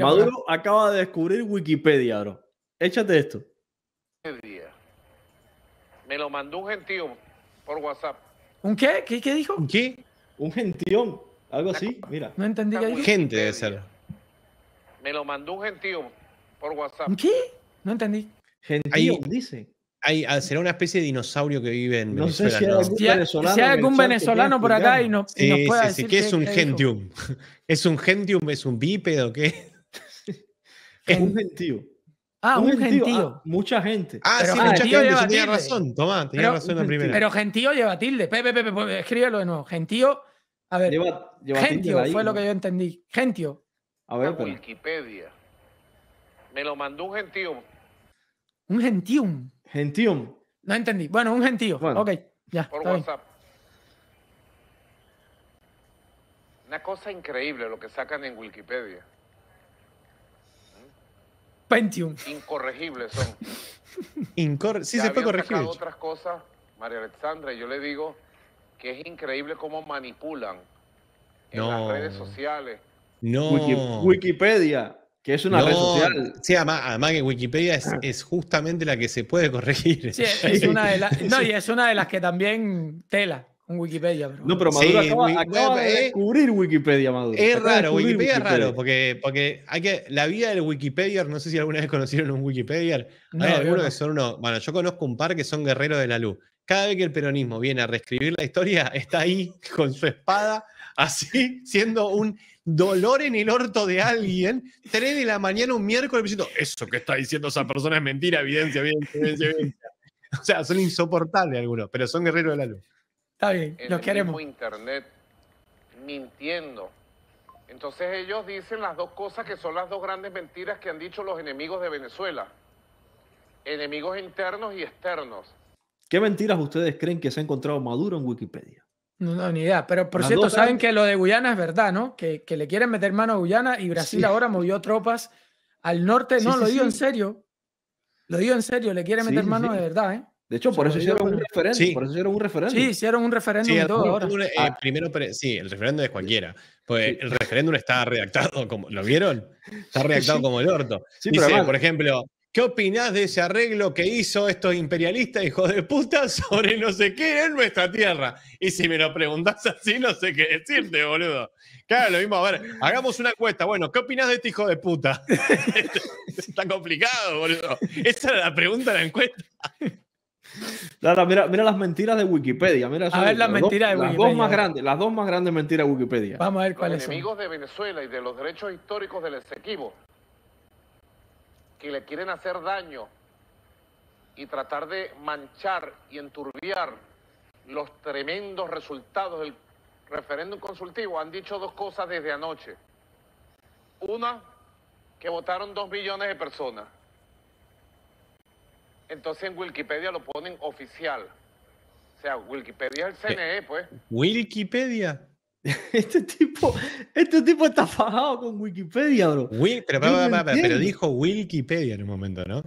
Maduro acaba de descubrir Wikipedia, bro. Échate esto. Me lo mandó un gentío por WhatsApp. ¿Un qué? ¿Qué, dijo? ¿Un qué? Un gentión, Algo así, mira. No entendí Gente debe ser. Me lo mandó un gentío por WhatsApp. ¿Un qué? No entendí. Gentío, Ahí, dice. Ah, será una especie de dinosaurio que vive en Venezuela. si, hay algún venezolano, por acá y, no, nos pueda decir ¿qué es un gentium? ¿Es un gentium? ¿Es un bípedo? ¿Qué? Es un gentío. Ah, un, ah, gentío. mucha gente. Ah, sí, mucha gente. tenía razón, Tomás, tenía pero, razón la primera. Pero gentío lleva tilde. escríbelo de nuevo. Gentío. A ver. gentío fue lo que yo entendí. gentío A ver, por Wikipedia. Me lo mandó un gentío. Un gentium. Gentium. No entendí. Bueno, un gentío. Ok, ya. Por WhatsApp. Una cosa increíble lo que sacan en Wikipedia. Pentium. Incorregibles son. sí, se puede corregir. otras cosas, María Alexandra, yo le digo que es increíble cómo manipulan en las redes sociales. No. Wikipedia, que es una red social. Sí, además, que Wikipedia es, ah. es, justamente la que se puede corregir. Sí, es una de las, no, y es una de las que también tela. Un Wikipedia, No, pero Maduro acaba, de eh. descubrir Wikipedia, Maduro. Es raro, Wikipedia, es raro, porque, porque hay que, la vida del Wikipedia, no sé si alguna vez conocieron un Wikipedia, hay algunos que son uno, bueno, yo conozco un par que son guerreros de la luz. Cada vez que el peronismo viene a reescribir la historia, está ahí con su espada, así, siendo un dolor en el orto de alguien, Tres de la mañana un miércoles, diciendo, eso que está diciendo esa persona es mentira, evidencia, evidencia, evidencia. O sea, son insoportables algunos, pero son guerreros de la luz. Está bien, queremos. internet mintiendo. Entonces ellos dicen las dos cosas que son las dos grandes mentiras que han dicho los enemigos de Venezuela. Enemigos internos y externos. ¿Qué mentiras ustedes creen que se ha encontrado Maduro en Wikipedia? No, no, ni idea. Pero por cierto, saben que lo de Guyana es verdad, ¿no? Que, le quieren meter mano a Guyana y Brasil ahora movió tropas al norte. no, lo digo en serio. Lo digo en serio, le quieren meter mano de verdad, ¿eh? De hecho, por eso, hicieron un referéndum, sí. por eso hicieron un referéndum. Sí, hicieron un referéndum todo eh, ah. Primero, sí, el referéndum es cualquiera. Pues el referéndum está redactado como. ¿Lo vieron? Está redactado como el orto. Dice, por ejemplo, ¿qué opinás de ese arreglo que hizo estos imperialistas, hijos de puta, sobre no sé qué en nuestra tierra? Y si me lo preguntás así, no sé qué decirte, boludo. Claro, lo mismo. A ver, hagamos una encuesta. Bueno, ¿qué opinás de este hijo de puta? Este, está complicado, boludo. Esa es la pregunta de la encuesta mira, las mentiras de Wikipedia. las, mentiras Las dos, más grandes, las dos más grandes mentiras de Wikipedia. Vamos a ver cuáles son. enemigos de Venezuela y de los derechos históricos del Esequibo que le quieren hacer daño y tratar de manchar y enturbiar los tremendos resultados del referéndum consultivo han dicho dos cosas desde anoche. Una, que votaron dos millones de personas. Entonces en Wikipedia lo ponen oficial. O sea, Wikipedia es el CNE, pues. ¿Wikipedia? Este tipo, este tipo está fajado con Wikipedia, bro. pero, dijo Wikipedia en un momento, ¿no?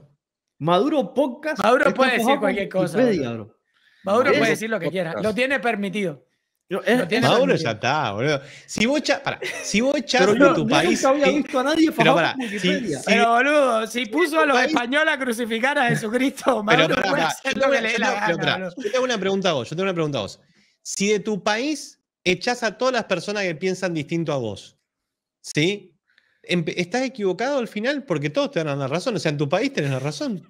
Maduro Podcast. Maduro puede decir cualquier cosa. Maduro puede decir lo que quiera. Lo tiene permitido. Eh, Maduro ya está, boludo. Si vos, echas, si vos echas pero de tu país. había eh, visto a nadie pero si, boludo, si puso a los españoles a crucificar a Jesucristo, Maduro pues, yo, tengo una pregunta a vos, yo tengo una pregunta a vos. Si de tu país echás a todas las personas que piensan distinto a vos, ¿sí? Estás equivocado al final porque todos te dan la razón. O sea, en tu país tenés la razón.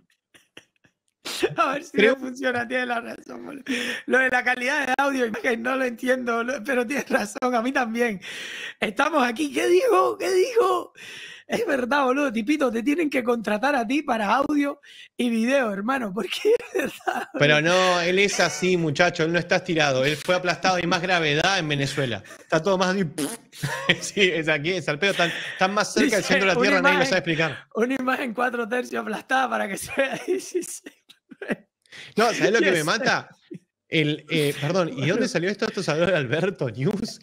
A ver si no funciona, tiene la razón. Lo de la calidad de audio y imagen no lo entiendo, pero tienes razón, a mí también. Estamos aquí, ¿qué dijo ¿Qué dijo Es verdad, boludo, tipito, te tienen que contratar a ti para audio y video, hermano, porque es verdad. Pero no, él es así, muchacho, él no está estirado, él fue aplastado y más gravedad en Venezuela. Está todo más... sí, es aquí, es al pedo, están, más cerca del centro de la Tierra, nadie lo sabe explicar. Una imagen cuatro tercios aplastada para que sea 16. No, ¿sabes lo que me mata? El, eh, perdón, ¿y dónde salió esto? Esto salió de Alberto News.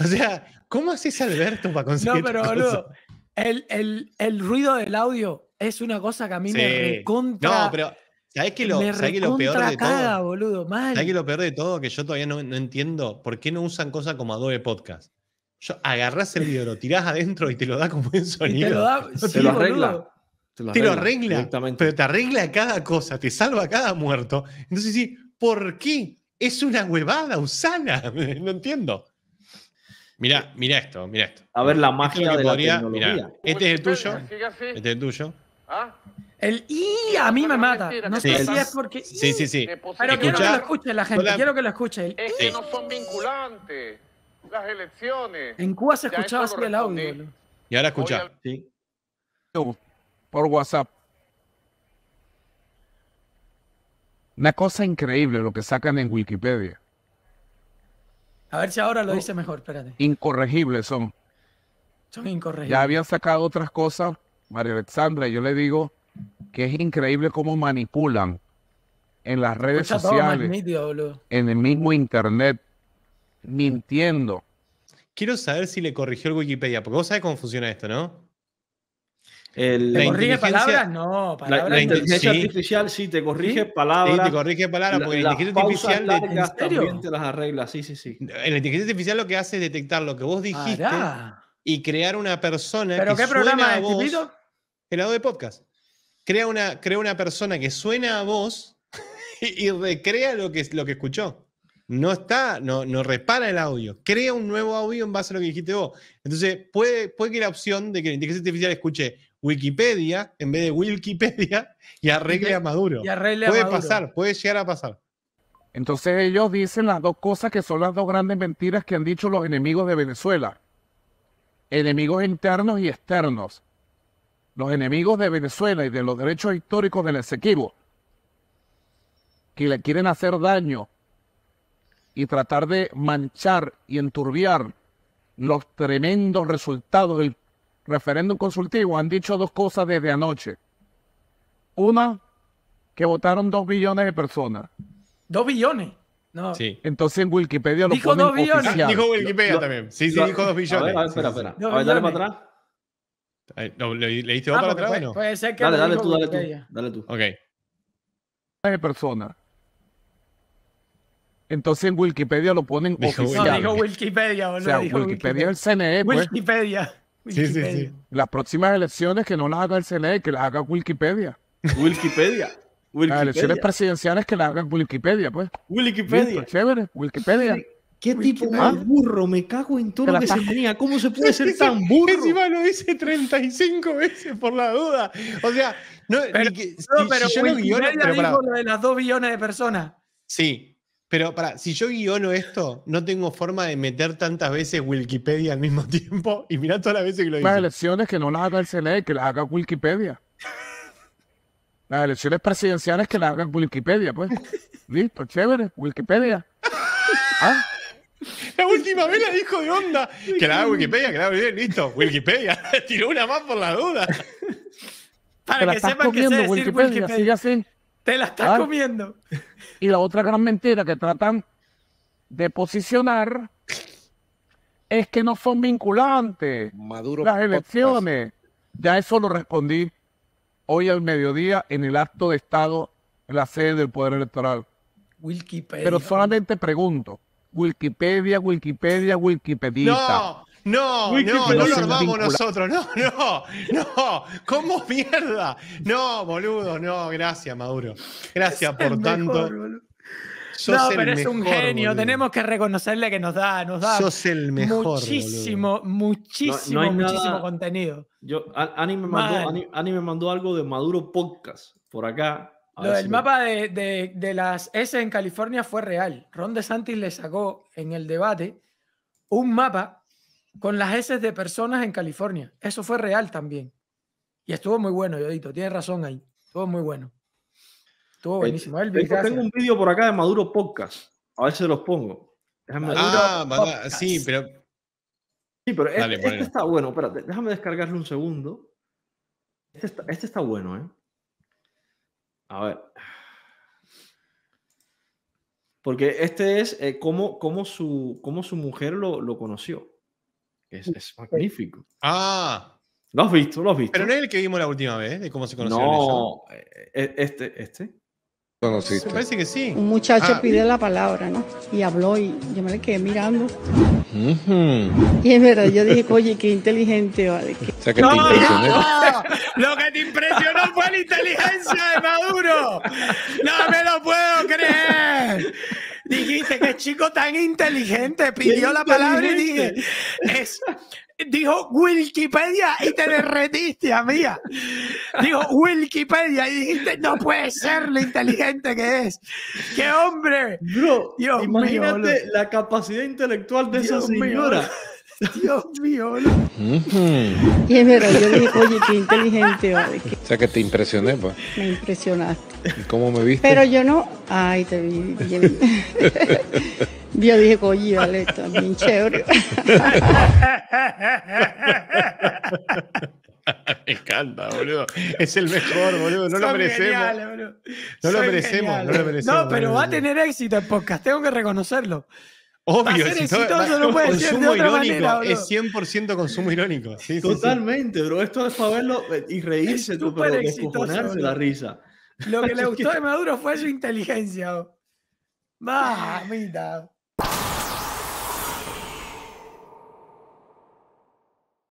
O sea, ¿cómo haces Alberto para conseguir? No, pero boludo, el, ruido del audio es una cosa que a mí me recontra. No, pero ¿sabes qué lo, que lo peor de todo? Boludo, mal. ¿Sabes qué lo peor de todo? Que yo todavía no, entiendo por qué no usan cosas como Adobe Podcast. Yo agarrás el video, lo tirás adentro y te lo da como un sonido. te lo da, te lo arregla. Te lo arregla, pero te arregla cada cosa, te salva cada muerto. Entonces sí, ¿por qué? Es una huevada, usana. no entiendo. Mirá, eh, mira esto, mira esto. A ver la magia de la tecnología. este es el tuyo. Este es el tuyo. ¿Ah? El y a mí me mata. No sé si es porque. Sí, sí, sí. Pero quiero que lo escuche la gente. Quiero que lo escuche. es que no son vinculantes las elecciones. En Cuba se escuchaba así el audio. Y ahora escucha. Sí por WhatsApp. Una cosa increíble lo que sacan en Wikipedia. A ver si ahora lo oh, dice mejor, espérate. Incorregibles son. Son incorregibles. Ya habían sacado otras cosas, María Alexandra, yo le digo que es increíble cómo manipulan en las redes sociales, en el mismo internet, mintiendo. Quiero saber si le corrigió el Wikipedia, porque vos sabés cómo funciona esto, ¿no? El, ¿Te corrige palabras? No, palabras. La, inteligencia artificial sí te corrige palabras. Sí, te corrige palabras porque la, inteligencia artificial de, ¿en te las arregla, sí, sí, sí. La inteligencia artificial lo que hace es detectar lo que vos dijiste y crear una persona ¿Pero qué suena programa a vos. El lado de podcast. Crea una, crea una persona que suena a vos y, recrea lo que, lo escuchó no está, no, no repara el audio, crea un nuevo audio en base a lo que dijiste vos. Entonces, puede, puede que la opción de que la inteligencia artificial escuche Wikipedia en vez de Wikipedia y arregle a Maduro. Y puede pasar, puede llegar a pasar. Entonces ellos dicen las dos cosas que son las dos grandes mentiras que han dicho los enemigos de Venezuela. Enemigos internos y externos. Los enemigos de Venezuela y de los derechos históricos del Esequibo, que le quieren hacer daño y tratar de manchar y enturbiar los tremendos resultados del referéndum consultivo han dicho dos cosas desde anoche. Una, que votaron dos billones de personas. ¿Dos billones? No. Entonces en Wikipedia lo dijo dos billones. Ah, dijo Wikipedia también. Sí, sí, dijo dos billones. A ver, espera, espera. dale para atrás. ¿le, diste ah, otra pues para atrás no? Puede ser que dale, dale tú, dale tú, dale tú. Ok. De personas. Entonces en Wikipedia lo ponen dijo oficial. dijo Wikipedia, boludo. O sea, dijo Wikipedia, el CNE, pues. Wikipedia. Sí, sí, sí. Las próximas elecciones que no las haga el CNE, que las haga Wikipedia. Wikipedia. Las elecciones presidenciales que las haga Wikipedia, pues. Wikipedia. chévere, Wikipedia. ¿Qué tipo ¿Ah? más burro? Me cago en todo lo que ¿Cómo se puede ser tan burro? Encima lo dice 35 veces por la duda. O sea, no, pero, que, no, pero yo no dijo lo de las 2 billones de personas. Sí, pero para, si yo guiono esto, no tengo forma de meter tantas veces Wikipedia al mismo tiempo y mirar todas las veces que lo digo. Las elecciones que no las haga el CNE, que las haga Wikipedia. Las elecciones presidenciales que las haga Wikipedia, pues. Listo, chévere, Wikipedia. Ah. La última vez la dijo de onda. Que la haga Wikipedia, que la haga bien, listo. Wikipedia. Tiró una más por la duda. Para que sepan que se decir Wikipedia, Sigue así. Te la estás ah. comiendo. Y la otra gran mentira que tratan de posicionar es que no son vinculantes Maduro las elecciones. Ya eso lo respondí hoy al mediodía en el acto de Estado en la sede del Poder Electoral. Wikipedia. Pero solamente pregunto. Wikipedia, Wikipedia, Wikipedia. No, no, no, no lo armamos nosotros. No, no, no. ¿Cómo mierda? No, boludo, no. Gracias, Maduro. Gracias por tanto. no, pero es un genio. Tenemos que reconocerle que nos da, nos da. Sos el mejor. Muchísimo, muchísimo, muchísimo contenido. Yo, Ani me, mandó, algo de Maduro Podcast por acá. El mapa de, de, las S en California fue real. Ron DeSantis le sacó en el debate un mapa con las heces de personas en California. Eso fue real también. Y estuvo muy bueno, Yodito. Tienes razón ahí. Estuvo muy bueno. Estuvo eh, buenísimo. tengo un vídeo por acá de Maduro Podcast. A ver si los pongo. Déjame ah, ah sí, pero. Sí, pero este, este, está bueno. Espérate, déjame descargarle un segundo. Este, este está, bueno, ¿eh? A ver. Porque este es eh, cómo, su, cómo su mujer lo conoció. Es, es magnífico. Ah. ¿Lo has visto? ¿Lo has visto? Pero no es el que vimos la última vez, de cómo se conocieron No, eh, eh, este, este. Conociste. parece que sí. Un muchacho pide ah, pidió la palabra, ¿no? Y habló y yo me le quedé mirando. Y es verdad, yo dije, oye, qué inteligente, ¿vale? ¿Qué? O sea, No, lo que te impresionó fue la inteligencia de Maduro. No me lo puedo creer. Dijiste que chico tan inteligente pidió la palabra y dije, dijo Wikipedia y te derretiste, mía Dijo Wikipedia y dijiste, no puede ser lo inteligente que es. ¡Qué hombre! Dios imagínate la capacidad intelectual de esa señora. Dios mío. Y es verdad, yo dije, oye, qué inteligente, vale. O sea, que te impresioné, pues. Me impresionaste. ¿Y cómo me viste? Pero yo no. Ay, te vi bien. yo dije, oye, vale, está bien chévere. Me encanta, boludo. Es el mejor, boludo. No lo merecemos. No, lo merecemos. no lo merecemos. No, pero va a tener éxito el podcast. Tengo que reconocerlo. Obvio, es 100% consumo irónico. Totalmente, bro. Esto es para verlo eh, y reírse, tú, pero la risa. Lo que le gustó de Maduro fue su inteligencia. Mamita.